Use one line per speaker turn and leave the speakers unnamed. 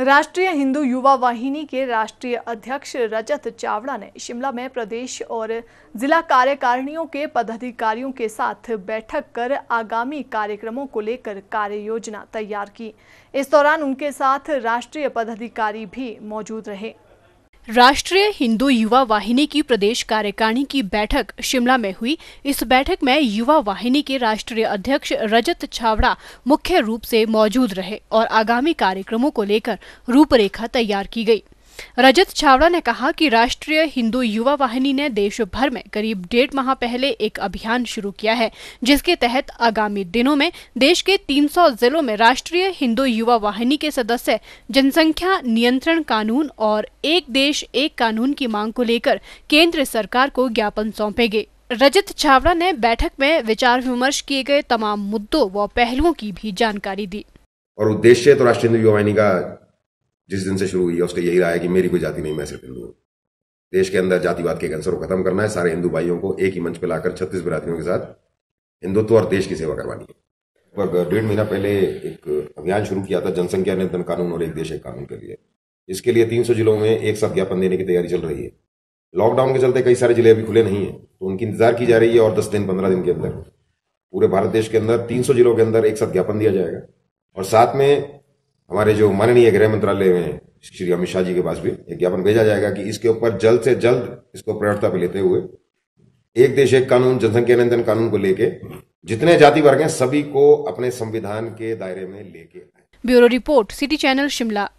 राष्ट्रीय हिंदू युवा वाहिनी के राष्ट्रीय अध्यक्ष रजत चावड़ा ने शिमला में प्रदेश और जिला कार्यकारिणियों के पदाधिकारियों के साथ बैठक कर आगामी कार्यक्रमों को लेकर कार्य योजना तैयार की इस दौरान उनके साथ राष्ट्रीय पदाधिकारी भी मौजूद रहे
राष्ट्रीय हिंदू युवा वाहिनी की प्रदेश कार्यकारिणी की बैठक शिमला में हुई इस बैठक में युवा वाहिनी के राष्ट्रीय अध्यक्ष रजत छावड़ा मुख्य रूप से मौजूद रहे और आगामी कार्यक्रमों को लेकर रूपरेखा तैयार की गई रजत छावड़ा ने कहा कि राष्ट्रीय हिंदू युवा वाहिनी ने देश भर में करीब डेढ़ माह पहले एक अभियान शुरू किया है जिसके तहत आगामी दिनों में देश के 300 जिलों में राष्ट्रीय हिंदू युवा वाहिनी के सदस्य जनसंख्या नियंत्रण कानून और एक देश एक कानून की मांग को लेकर केंद्र सरकार को ज्ञापन सौंपेंगे रजत छावड़ा ने बैठक में विचार विमर्श किए गए तमाम मुद्दों व पहलुओं की भी जानकारी दी
और उद्देश्य तो राष्ट्रीय हिंदू युवा वाहिनी का जिस दिन से शुरू हुई है उसका यही रहा है कि मेरी कोई जाति नहीं मैं सिर्फ हिंदू हूँ देश के अंदर जातिवाद के कैंसर को खत्म करना है सारे हिंदू भाइयों को एक ही मंच पर लाकर छत्तीस बिरादरियों के साथ हिंदुत्व और देश की सेवा करवानी है लगभग डेढ़ महीना पहले एक अभियान शुरू किया था जनसंख्या नियंत्रण कानून और एक देश एक कानून के लिए इसके लिए 300 जिलों में एक साथ ज्ञापन देने की तैयारी चल रही है लॉकडाउन के चलते कई सारे जिले अभी खुले नहीं हैं तो उनकी इंतजार की जा रही है और 10 दिन 15 दिन के अंदर पूरे भारत देश के अंदर 300 जिलों के अंदर एक साथ ज्ञापन दिया जाएगा और साथ में हमारे जो माननीय गृह मंत्रालय में श्री अमित शाह जी के पास भी एक ज्ञापन भेजा जाएगा कि इसके ऊपर जल्द से जल्द इसको प्रायोरिकता पर लेते हुए एक देश एक कानून जनसंख्या नियंत्रण कानून को लेके जितने जाति वर्ग हैं सभी को अपने संविधान के दायरे में लेके आए
bureau report city channel Shimla